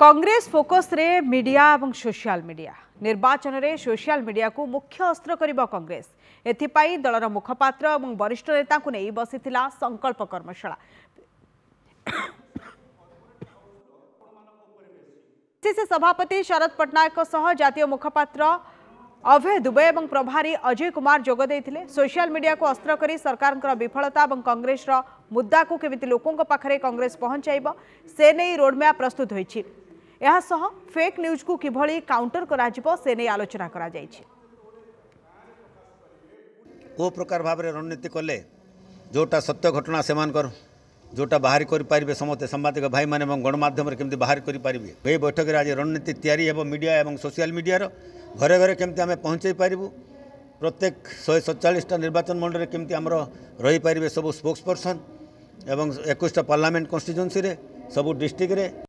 Congress focus रे media एवं social media निर्वाचन रे सोशल मीडिया को मुख्य अस्त्र कर कांग्रेस एथपाय दलर मुखपात्र वरिष्ठ नेता को नहीं बसी संकल्प कर्मशाला सीसी सभापति शरद पट्टनायक जतियों मुखपात्र अभय दुबे और प्रभारी अजय कुमार जोगद सोशल मीडिया को अस्त्र कर सरकार विफलता और कंग्रेस मुद्दा को केमी लोकों पाखे कंग्रेस पहुंचाइब से नहीं रोडमैप प्रस्तुत होती ଏହାସହ ଫେକ୍ ନ୍ୟୁଜ୍କୁ କିଭଳି କାଉଣ୍ଟର କରାଯିବ ସେ ନେଇ ଆଲୋଚନା କରାଯାଇଛି କେଉଁ ପ୍ରକାର ଭାବରେ ରଣନୀତି କଲେ ଯେଉଁଟା ସତ୍ୟ ଘଟଣା ସେମାନଙ୍କର ଯେଉଁଟା ବାହାରି କରିପାରିବେ ସମସ୍ତେ ସାମ୍ବାଦିକ ଭାଇମାନେ ଏବଂ ଗଣମାଧ୍ୟମରେ କେମିତି ବାହାର କରିପାରିବେ ଏହି ବୈଠକରେ ଆଜି ରଣନୀତି ତିଆରି ହେବ ମିଡ଼ିଆ ଏବଂ ସୋସିଆଲ ମିଡ଼ିଆର ଘରେ ଘରେ କେମିତି ଆମେ ପହଞ୍ଚାଇ ପାରିବୁ ପ୍ରତ୍ୟେକ ଶହେ ସତଚାଳିଶଟା ନିର୍ବାଚନ ମଣ୍ଡଳରେ କେମିତି ଆମର ରହିପାରିବେ ସବୁ ସ୍ପୋକ୍ସ ପର୍ସନ୍ ଏବଂ ଏକୋଇଶଟା ପାର୍ଲାମେଣ୍ଟ କନଷ୍ଟିଚୁଏନ୍ସିରେ ସବୁ ଡିଷ୍ଟ୍ରିକ୍ଟରେ